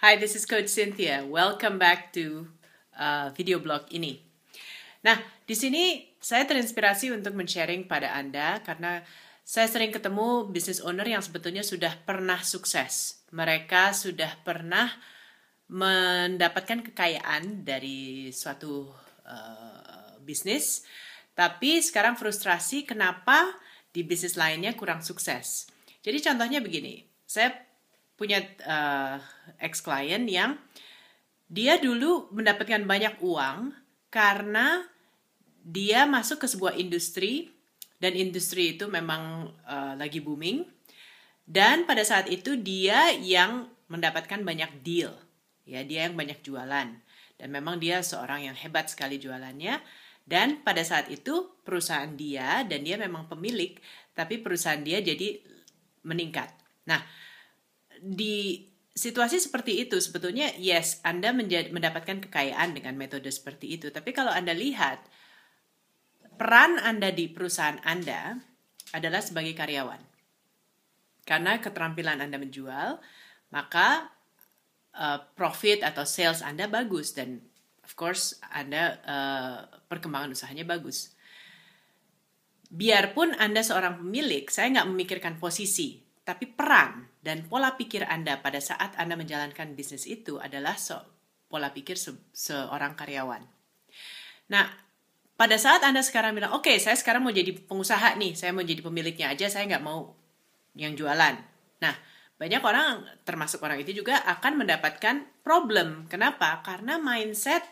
Hi, this is Coach Cynthia. Welcome back to uh, video blog ini. Nah, di sini saya terinspirasi untuk men-sharing pada Anda karena saya sering ketemu business owner yang sebetulnya sudah pernah sukses. Mereka sudah pernah mendapatkan kekayaan dari suatu uh, bisnis, tapi sekarang frustrasi kenapa di bisnis lainnya kurang sukses. Jadi contohnya begini, saya punya uh, eh, ex klien yang dia dulu mendapatkan banyak uang karena dia masuk ke sebuah industri dan industri itu memang uh, lagi booming dan pada saat itu dia yang mendapatkan banyak deal ya dia yang banyak jualan dan memang dia seorang yang hebat sekali jualannya dan pada saat itu perusahaan dia dan dia memang pemilik tapi perusahaan dia jadi meningkat nah di situasi seperti itu sebetulnya yes Anda menjadi, mendapatkan kekayaan dengan metode seperti itu tapi kalau Anda lihat peran Anda di perusahaan Anda adalah sebagai karyawan karena keterampilan Anda menjual maka uh, profit atau sales Anda bagus dan of course Anda uh, perkembangan usahanya bagus biarpun Anda seorang pemilik saya nggak memikirkan posisi tapi peran dan pola pikir Anda pada saat Anda menjalankan bisnis itu adalah so pola pikir se seorang karyawan. Nah, pada saat Anda sekarang bilang, oke, okay, saya sekarang mau jadi pengusaha nih, saya mau jadi pemiliknya aja, saya nggak mau yang jualan. Nah, banyak orang, termasuk orang itu juga akan mendapatkan problem. Kenapa? Karena mindset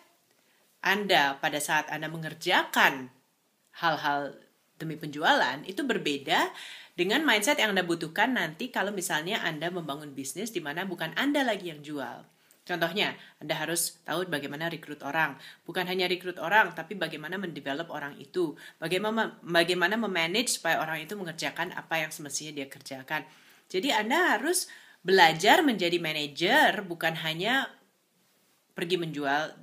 Anda pada saat Anda mengerjakan hal-hal demi penjualan itu berbeda dengan mindset yang Anda butuhkan nanti kalau misalnya Anda membangun bisnis di mana bukan Anda lagi yang jual. Contohnya, Anda harus tahu bagaimana rekrut orang. Bukan hanya rekrut orang, tapi bagaimana mendevelop orang itu. Bagaimana bagaimana memanage supaya orang itu mengerjakan apa yang semestinya dia kerjakan. Jadi Anda harus belajar menjadi manajer bukan hanya pergi menjual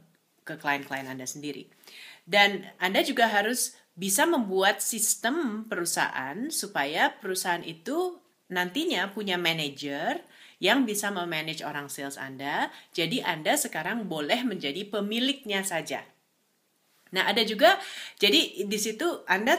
ke klien-klien Anda sendiri. Dan Anda juga harus bisa membuat sistem perusahaan supaya perusahaan itu nantinya punya manajer yang bisa memanage orang sales Anda. Jadi Anda sekarang boleh menjadi pemiliknya saja. Nah, ada juga jadi di situ Anda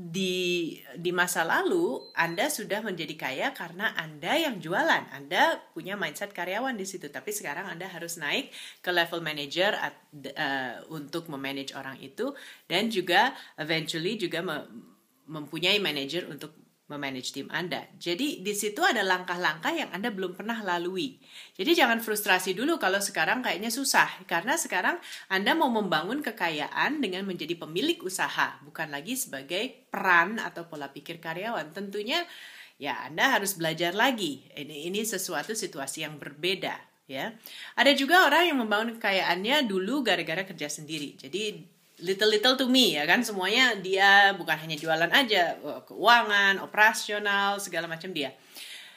di di masa lalu Anda sudah menjadi kaya karena Anda yang jualan. Anda punya mindset karyawan di situ, tapi sekarang Anda harus naik ke level manager at, uh, untuk memanage orang itu dan juga eventually juga mempunyai manager untuk memanage tim Anda. Jadi di situ ada langkah-langkah yang Anda belum pernah lalui. Jadi jangan frustrasi dulu kalau sekarang kayaknya susah karena sekarang Anda mau membangun kekayaan dengan menjadi pemilik usaha, bukan lagi sebagai peran atau pola pikir karyawan. Tentunya ya Anda harus belajar lagi. Ini ini sesuatu situasi yang berbeda ya. Ada juga orang yang membangun kekayaannya dulu gara-gara kerja sendiri. Jadi little little to me ya kan semuanya dia bukan hanya jualan aja oh, keuangan operasional segala macam dia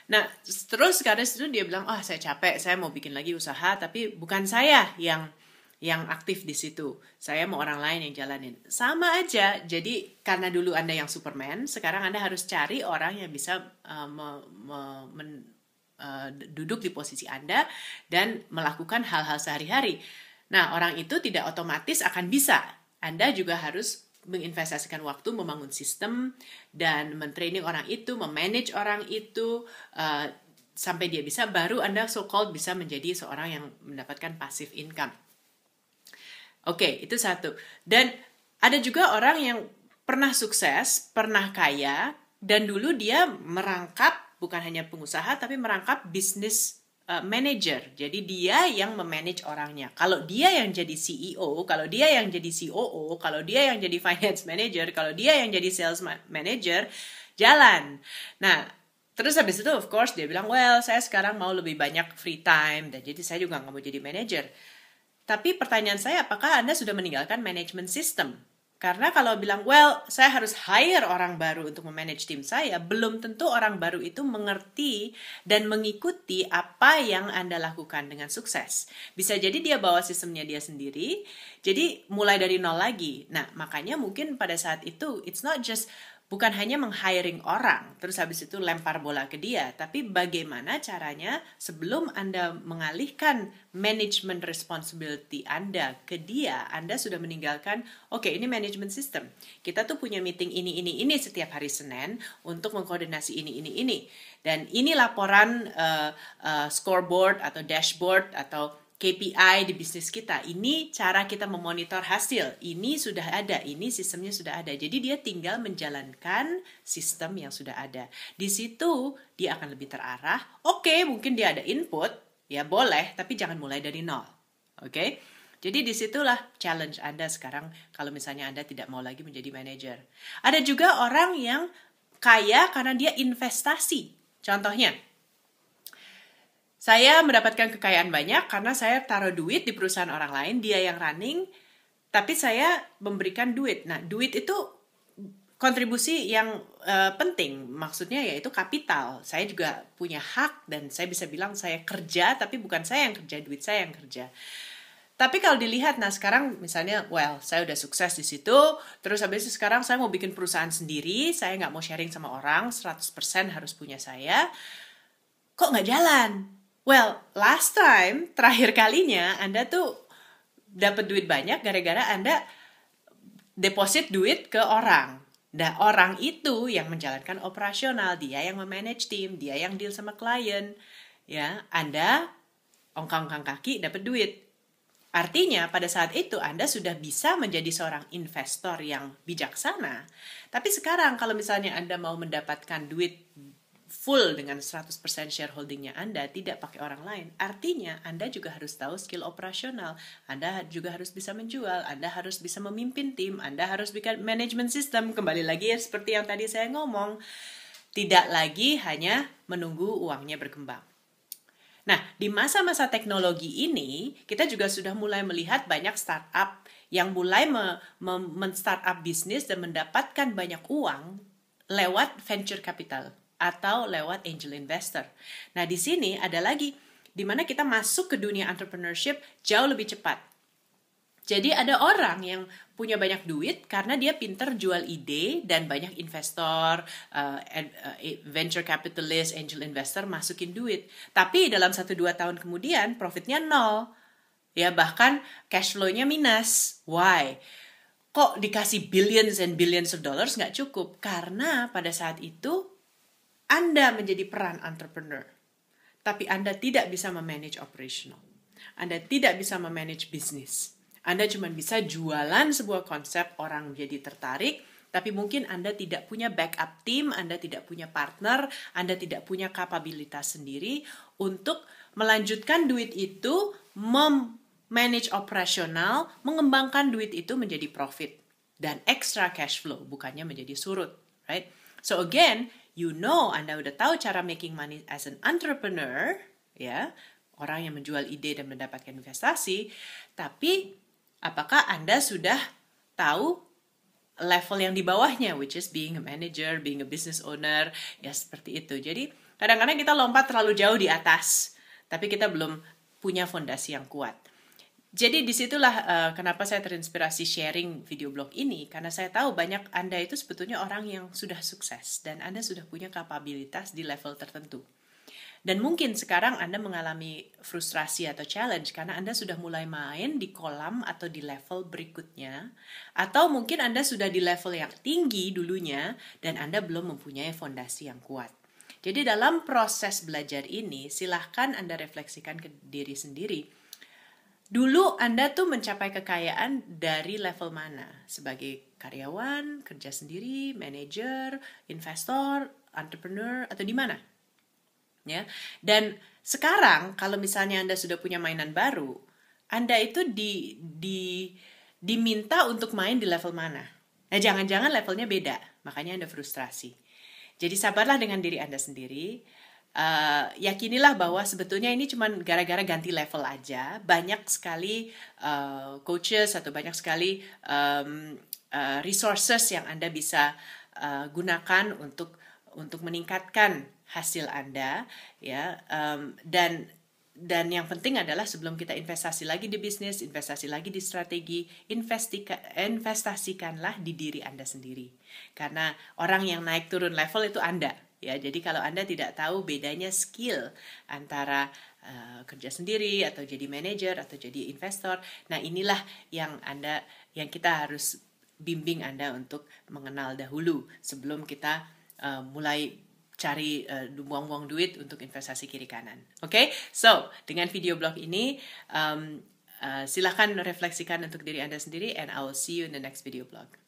nah terus karena itu dia bilang oh saya capek saya mau bikin lagi usaha tapi bukan saya yang yang aktif di situ saya mau orang lain yang jalanin sama aja jadi karena dulu anda yang Superman sekarang anda harus cari orang yang bisa uh, me, me, men, uh, duduk di posisi anda dan melakukan hal-hal sehari-hari nah orang itu tidak otomatis akan bisa anda juga harus menginvestasikan waktu membangun sistem dan mentraining orang itu, memanage orang itu uh, sampai dia bisa baru Anda so called bisa menjadi seorang yang mendapatkan passive income. Oke, okay, itu satu. Dan ada juga orang yang pernah sukses, pernah kaya dan dulu dia merangkap bukan hanya pengusaha tapi merangkap bisnis Eh, manager. Jadi dia yang memanage orangnya. Kalau dia yang jadi CEO, kalau dia yang jadi COO, kalau dia yang jadi finance manager, kalau dia yang jadi sales manager, jalan. Nah, terus habis itu of course dia bilang, "Well, saya sekarang mau lebih banyak free time dan jadi saya juga nggak mau jadi manager." Tapi pertanyaan saya, apakah Anda sudah meninggalkan management system? Karena kalau bilang, well, saya harus hire orang baru untuk memanage tim saya, belum tentu orang baru itu mengerti dan mengikuti apa yang Anda lakukan dengan sukses. Bisa jadi dia bawa sistemnya dia sendiri, jadi mulai dari nol lagi. Nah, makanya mungkin pada saat itu, it's not just bukan hanya meng-hiring orang, terus habis itu lempar bola ke dia, tapi bagaimana caranya sebelum Anda mengalihkan management responsibility Anda ke dia, Anda sudah meninggalkan, oke okay, ini management system. Kita tuh punya meeting ini, ini, ini setiap hari Senin untuk mengkoordinasi ini, ini, ini. Dan ini laporan uh, uh, scoreboard atau dashboard atau KPI di bisnis kita. Ini cara kita memonitor hasil. Ini sudah ada, ini sistemnya sudah ada. Jadi dia tinggal menjalankan sistem yang sudah ada. Di situ dia akan lebih terarah. Oke, mungkin dia ada input, ya boleh, tapi jangan mulai dari nol. Oke? Okay? Jadi disitulah challenge Anda sekarang kalau misalnya Anda tidak mau lagi menjadi manager Ada juga orang yang kaya karena dia investasi. Contohnya, saya mendapatkan kekayaan banyak karena saya taruh duit di perusahaan orang lain, dia yang running, tapi saya memberikan duit. Nah, duit itu kontribusi yang uh, penting, maksudnya yaitu kapital. Saya juga punya hak dan saya bisa bilang saya kerja, tapi bukan saya yang kerja, duit saya yang kerja. Tapi kalau dilihat, nah sekarang misalnya, well, saya udah sukses di situ, terus habis itu sekarang saya mau bikin perusahaan sendiri, saya nggak mau sharing sama orang, 100% harus punya saya, kok nggak jalan? Well, last time, terakhir kalinya Anda tuh dapat duit banyak gara-gara Anda deposit duit ke orang. Nah, orang itu yang menjalankan operasional, dia yang memanage tim, dia yang deal sama klien. Ya, Anda ongkang-ongkang kaki dapat duit. Artinya pada saat itu Anda sudah bisa menjadi seorang investor yang bijaksana. Tapi sekarang kalau misalnya Anda mau mendapatkan duit full dengan 100% shareholdingnya Anda, tidak pakai orang lain. Artinya, Anda juga harus tahu skill operasional, Anda juga harus bisa menjual, Anda harus bisa memimpin tim, Anda harus bikin management system. Kembali lagi ya, seperti yang tadi saya ngomong, tidak lagi hanya menunggu uangnya berkembang. Nah, di masa-masa teknologi ini, kita juga sudah mulai melihat banyak startup yang mulai men-startup bisnis dan mendapatkan banyak uang lewat venture capital atau lewat angel investor. Nah, di sini ada lagi di mana kita masuk ke dunia entrepreneurship jauh lebih cepat. Jadi ada orang yang punya banyak duit karena dia pinter jual ide dan banyak investor, uh, venture capitalist, angel investor masukin duit. Tapi dalam 1-2 tahun kemudian profitnya nol. Ya bahkan cash flow-nya minus. Why? Kok dikasih billions and billions of dollars nggak cukup? Karena pada saat itu anda menjadi peran entrepreneur, tapi Anda tidak bisa memanage operational. Anda tidak bisa memanage bisnis. Anda cuma bisa jualan sebuah konsep orang menjadi tertarik, tapi mungkin Anda tidak punya backup team, Anda tidak punya partner, Anda tidak punya kapabilitas sendiri untuk melanjutkan duit itu, memanage operasional, mengembangkan duit itu menjadi profit dan extra cash flow, bukannya menjadi surut, right? So again, you know Anda udah tahu cara making money as an entrepreneur, ya, orang yang menjual ide dan mendapatkan investasi, tapi apakah Anda sudah tahu level yang di bawahnya which is being a manager, being a business owner, ya seperti itu. Jadi, kadang-kadang kita lompat terlalu jauh di atas, tapi kita belum punya fondasi yang kuat. Jadi disitulah uh, kenapa saya terinspirasi sharing video blog ini karena saya tahu banyak anda itu sebetulnya orang yang sudah sukses dan anda sudah punya kapabilitas di level tertentu. Dan mungkin sekarang Anda mengalami frustrasi atau challenge karena Anda sudah mulai main di kolam atau di level berikutnya. Atau mungkin Anda sudah di level yang tinggi dulunya dan Anda belum mempunyai fondasi yang kuat. Jadi dalam proses belajar ini silahkan Anda refleksikan ke diri sendiri dulu Anda tuh mencapai kekayaan dari level mana? Sebagai karyawan, kerja sendiri, manager, investor, entrepreneur, atau di mana? Ya. Dan sekarang kalau misalnya Anda sudah punya mainan baru, Anda itu di di diminta untuk main di level mana? Nah, jangan-jangan levelnya beda, makanya Anda frustrasi. Jadi sabarlah dengan diri Anda sendiri uh, yakinilah bahwa sebetulnya ini cuma gara-gara ganti level aja. Banyak sekali uh, coaches atau banyak sekali um, uh, resources yang Anda bisa uh, gunakan untuk untuk meningkatkan hasil Anda ya um, dan dan yang penting adalah sebelum kita investasi lagi di bisnis, investasi lagi di strategi, investika, investasikanlah di diri Anda sendiri. Karena orang yang naik turun level itu Anda Ya, jadi kalau Anda tidak tahu bedanya skill antara uh, kerja sendiri atau jadi manager atau jadi investor, nah inilah yang Anda yang kita harus bimbing Anda untuk mengenal dahulu sebelum kita uh, mulai cari uh, buang-buang duit untuk investasi kiri kanan. Oke, okay? so dengan video blog ini um, uh, silahkan refleksikan untuk diri Anda sendiri and I will see you in the next video blog.